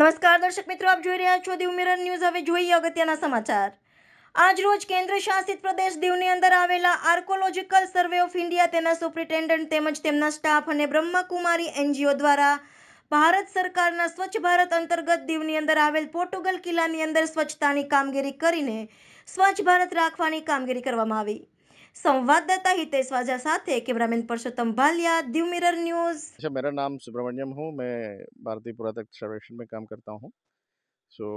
નમસ્કાર દર્શક મિત્રો આપ જોઈ રહ્યા છો દીવ મિરર ન્યૂઝ હવે જોઈએ અગત્યના સમાચાર આજરોજ રોજ કેન્દ્ર શાસિત પ્રદેશ દીવની અંદર આવેલા આર્કોલોજીકલ સર્વે ઓફ ઇન્ડિયા તેના સુપ્રિન્ટેન્ડન્ટ તેમજ તેમના સ્ટાફ અને બ્રહ્માકુમારી એનજીઓ દ્વારા ભારત સરકારના સ્વચ્છ ભારત અંતર્ગત દીવની અંદર આવેલ પોર્ટુગલ કિલ્લાની અંદર સ્વચ્છતાની કામગીરી કરીને સ્વચ્છ ભારત રાખવાની કામગીરી કરવામાં આવી संवाददाता हितेश वाजा સાથે कैमरामैन પરસોત્તમ भालिया दिव मिरर न्यूज अच्छा मेरा नाम सुब्रमण्यम हूँ मैं भारतीय पुरातत्व सर्वेक्षण में काम करता हूँ सो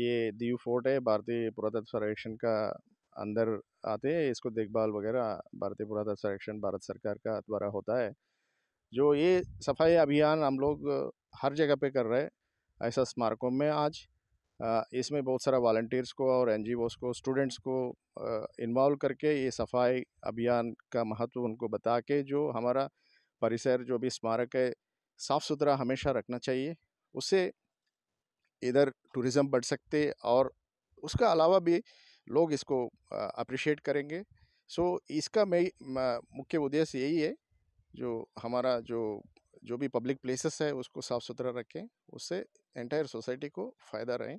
ये दीव फोर्ट है भारतीय पुरातत्व सर्वेक्षण का अंदर आते हैं इसको देखभाल वगैरह भारतीय पुरातत्व सर्वेक्षण भारत सरकार का द्वारा होता है जो ये सफाई अभियान हम लोग हर जगह पे कर रहे हैं ऐसा स्मारकों में आज इसमें बहुत सारा वॉल्टियर्स को और एन को स्टूडेंट्स को इन्वॉल्व करके ये सफाई अभियान का महत्व उनको बता के जो हमारा परिसर जो भी स्मारक है साफ़ सुथरा हमेशा रखना चाहिए उससे इधर टूरिज़्म बढ़ सकते और उसका अलावा भी लोग इसको अप्रिशिएट करेंगे सो इसका मैं मुख्य उद्देश्य यही है जो हमारा जो जो भी पब्लिक प्लेसेस है उसको साफ़ सुथरा रखें उससे एंटायर सोसाइटी को फ़ायदा रहे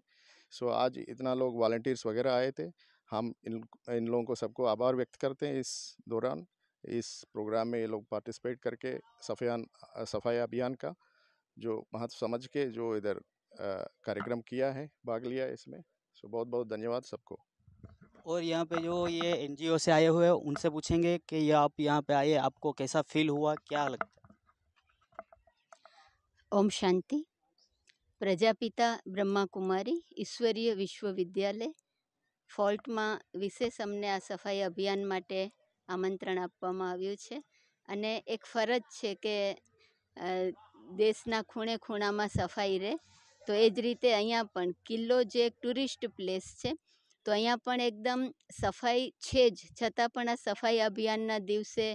सो आज इतना लोग वॉल्टियर्स वगैरह आए थे हम इन इन लोगों को सबको आभार व्यक्त करते हैं इस दौरान इस प्रोग्राम में ये लोग पार्टिसिपेट करके सफयान सफाई अभियान का जो महत्व समझ के जो इधर कार्यक्रम किया है भाग लिया है इसमें सो बहुत बहुत धन्यवाद सबको और यहाँ पे जो ये एनजीओ से आए हुए हैं उनसे पूछेंगे कि ये आप यहाँ पे आए आपको कैसा फील हुआ क्या लगता है ઓમ શાંતિ પ્રજાપિતા બ્રહ્માકુમારી ઈશ્વરીય વિશ્વવિદ્યાલય ફોલ્ટમાં વિશેષ અમને આ સફાઈ અભિયાન માટે આમંત્રણ આપવામાં આવ્યું છે અને એક ફરજ છે કે દેશના ખૂણે ખૂણામાં સફાઈ રહે તો એ જ રીતે અહીંયા પણ કિલ્લો જે એક ટુરિસ્ટ પ્લેસ છે તો અહીંયા પણ એકદમ સફાઈ છે જ છતાં પણ આ સફાઈ અભિયાનના દિવસે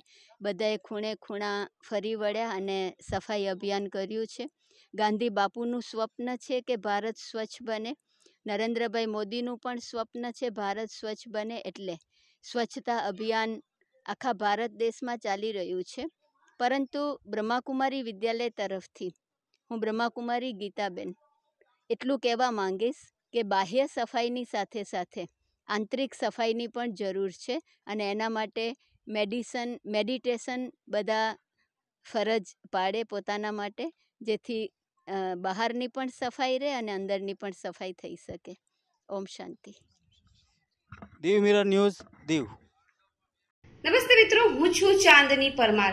બધાએ ખૂણે ખૂણા ફરી વળ્યા અને સફાઈ અભિયાન કર્યું છે ગાંધી બાપુનું સ્વપ્ન છે કે ભારત સ્વચ્છ બને નરેન્દ્રભાઈ મોદીનું પણ સ્વપ્ન છે ભારત સ્વચ્છ બને એટલે સ્વચ્છતા અભિયાન આખા ભારત દેશમાં ચાલી રહ્યું છે પરંતુ બ્રહ્માકુમારી વિદ્યાલય તરફથી હું બ્રહ્માકુમારી ગીતાબેન એટલું કહેવા માંગીશ કે બાહ્ય સફાઈની સાથે સાથે આંતરિક સફાઈની પણ જરૂર છે અને એના માટે મેડિસન મેડિટેશન બધા ફરજ પાડે પોતાના માટે જેથી બહારની પણ સફાઈ રહે અને અંદરની પણ સફાઈ થઈ શકે ઓમ શાંતિ દીવ મિરર ન્યૂઝ દીવ નમસ્તે મિત્રો હું છું ચાંદની પરમાર